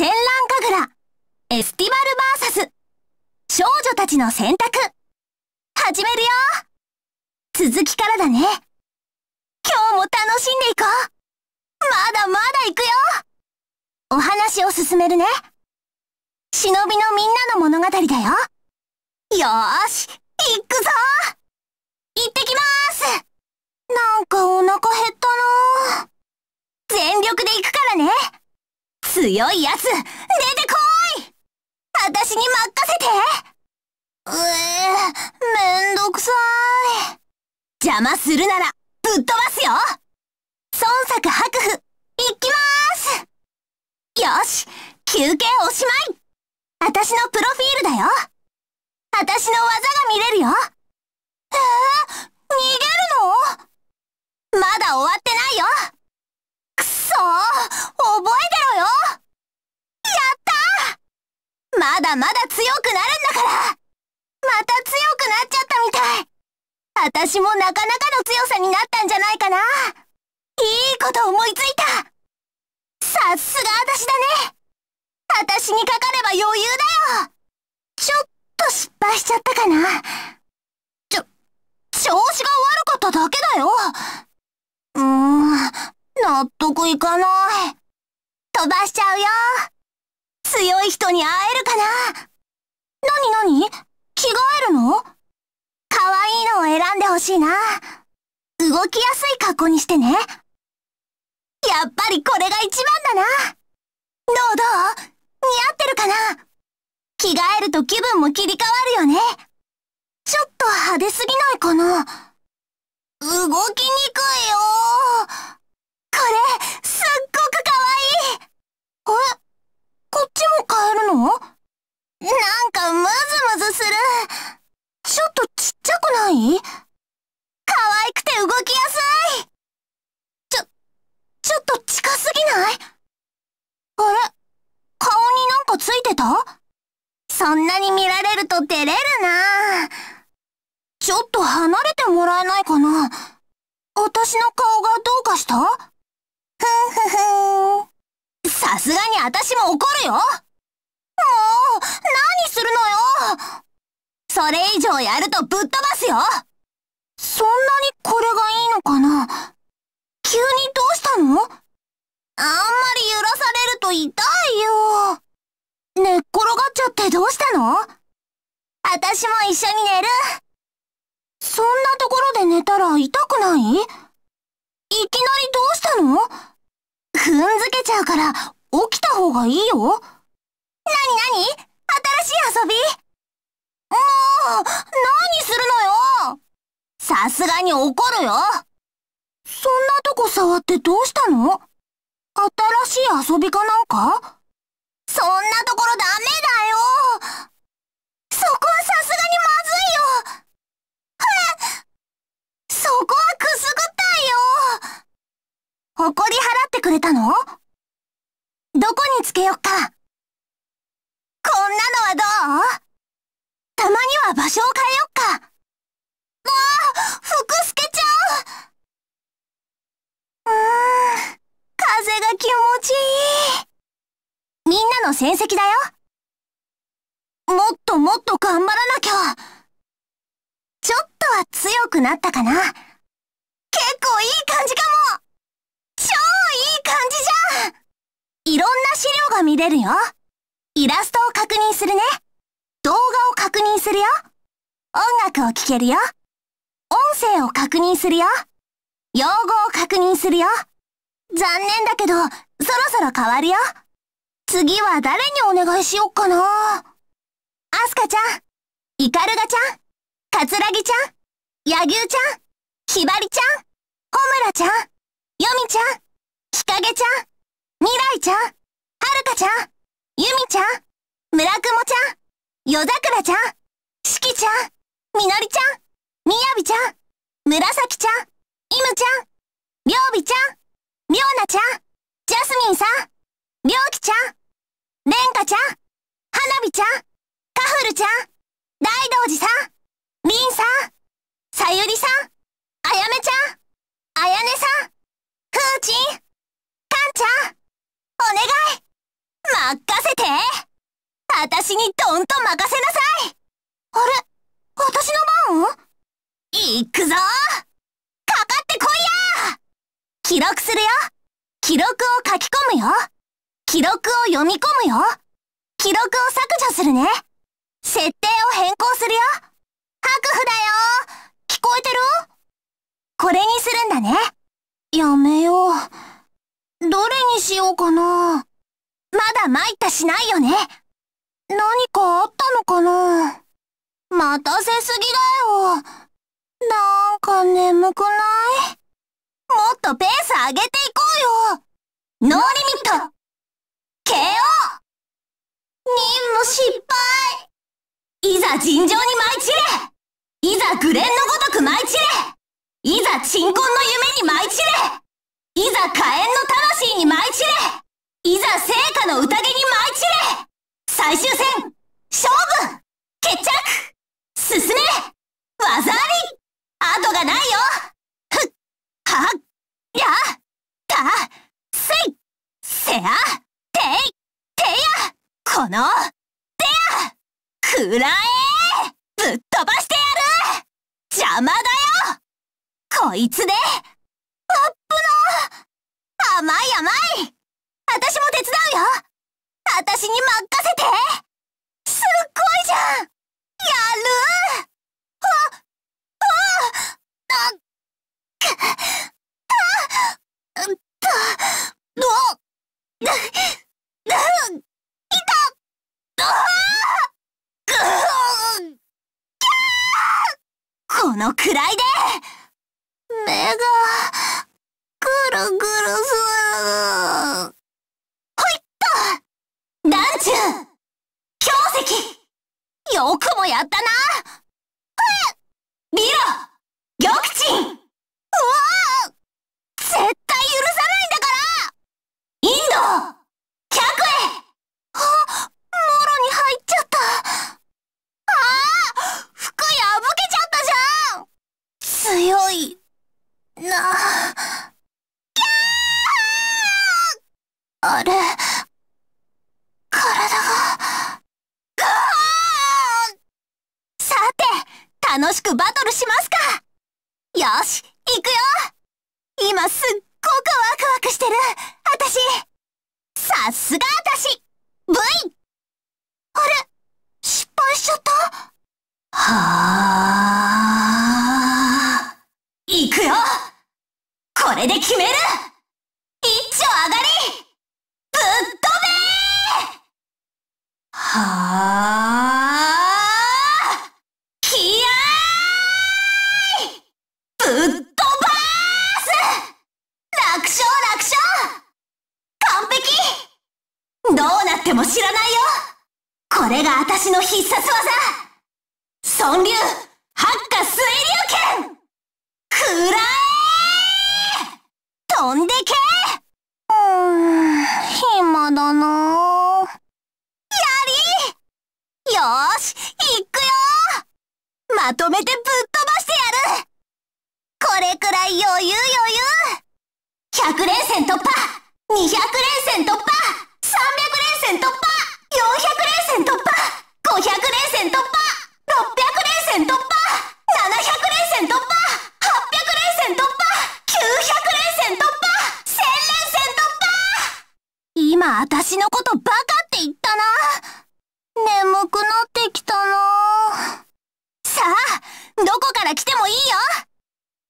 戦乱神楽、エスティバルバーサス、少女たちの選択、始めるよ続きからだね。今日も楽しんでいこうまだまだ行くよお話を進めるね。忍びのみんなの物語だよ。よーし、行くぞ行ってきますなんかお腹減ったな全力で行くからね強いやつ出てこい私に任せてうえめんどくさい邪魔するならぶっ飛ばすよ孫作白布行きまーすよし休憩おしまい私のプロフィールだよ私の技が見れるよえー、逃げるのまだ終わってまだまだ強くなるんだからまた強くなっちゃったみたい私もなかなかの強さになったんじゃないかないいこと思いついたさすが私だね私にかかれば余裕だよちょっと失敗しちゃったかなちょ、調子が悪かっただけだようーん、納得いかない。飛ばしちゃうよ。強い人に会えるかななになに着替えるの可愛いのを選んでほしいな。動きやすい格好にしてね。やっぱりこれが一番だな。どうどう似合ってるかな着替えると気分も切り替わるよね。ちょっと派手すぎないかな動きにくいよこれ、すっごく可愛いえこっちも変えるのなんかムズムズする。ちょっとちっちゃくない可愛くて動きやすいちょ、ちょっと近すぎないあれ顔になんかついてたそんなに見られると照れるなちょっと離れてもらえないかな私の顔がどうかしたふんふふん。さすがに私も怒るよもう、何するのよそれ以上やるとぶっ飛ばすよそんなにこれがいいのかな急にどうしたのあんまり揺らされると痛いよ。寝っ転がっちゃってどうしたの私も一緒に寝る。そんなところで寝たら痛くないいきなりどうしたのだから起きた方がいいよ。なになに新しい遊びもう、何するのよさすがに怒るよそんなとこ触ってどうしたの新しい遊びかなんかたまには場所を変えよっか。わあ、服助けちゃんうーん、風が気持ちいい。みんなの戦績だよ。もっともっと頑張らなきゃ。ちょっとは強くなったかな。結構いい感じかも。超いい感じじゃんいろんな資料が見れるよ。イラストを確認するね。動画を確認するよ。音楽を聴けるよ。音声を確認するよ。用語を確認するよ。残念だけど、そろそろ変わるよ。次は誰にお願いしよっかな。アスカちゃん、イカルガちゃん、カツラギちゃん、ヤギュウちゃん、ヒバリちゃん、ホムラちゃん、ヨミちゃん、ヒカゲちゃん、ミライちゃん、ハルカちゃん、ユミちゃん、ムラクモちゃん、夜桜ちゃん、四季ちゃん、みのりちゃん、みやびちゃん、紫ちゃん、いむちゃん、りょうびちゃん、りょうなちゃん、ジャスミンさん、りょうきちゃん、れんかちゃん、花火ちゃん、かふるちゃん、大道寺さん、りんさん、さゆりさん、あやめちゃん、あやねさん、くうちん、かんちゃん、お願い、任せて私にとんと任せなさいあれ私の番行くぞかかってこいや記録するよ記録を書き込むよ記録を読み込むよ記録を削除するね設定を変更するよ白譜だよ聞こえてるこれにするんだねやめようどれにしようかなまだ参ったしないよね何かあったのかな待たせすぎだよ。なんか眠くないもっとペース上げていこうよノーリミット !KO! 任務失敗いざ尋常に舞い散れいざ愚連のごとく舞い散れいざ鎮魂の夢に舞い散れいざ火炎の魂に舞い散れいざ聖火の宴に舞い散れ最終この、手やくらえぶっ飛ばしてやる邪魔だよこいつで、あップの甘い甘い私も手伝うよ私に任せてこのくらいで目が、ぐるぐるする。ほいっと団中強石よくもやったなあ体が、ぐわーさて、楽しくバトルしますかよし、行くよ今すっごくワクワクしてる、私さすが私 !V! あれ失敗しちゃったはあ。行くよこれで決める発火水流拳くらえ飛んでけうん暇だなやりよし行くよまとめてぶっ飛ばしてやるこれくらい余裕余裕100連戦突破200連戦突破300連戦突破400連戦突破500連戦突破600連戦突破あたしのことバカって言ったな眠くなってきたなさあどこから来てもいいよ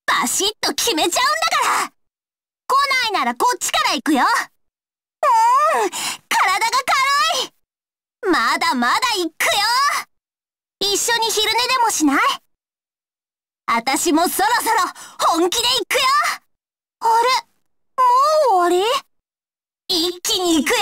バシッと決めちゃうんだから来ないならこっちから行くようーん体が軽いまだまだ行くよ一緒に昼寝でもしないあたしもそろそろ本気で行くよあれもう終わり一気に行くよ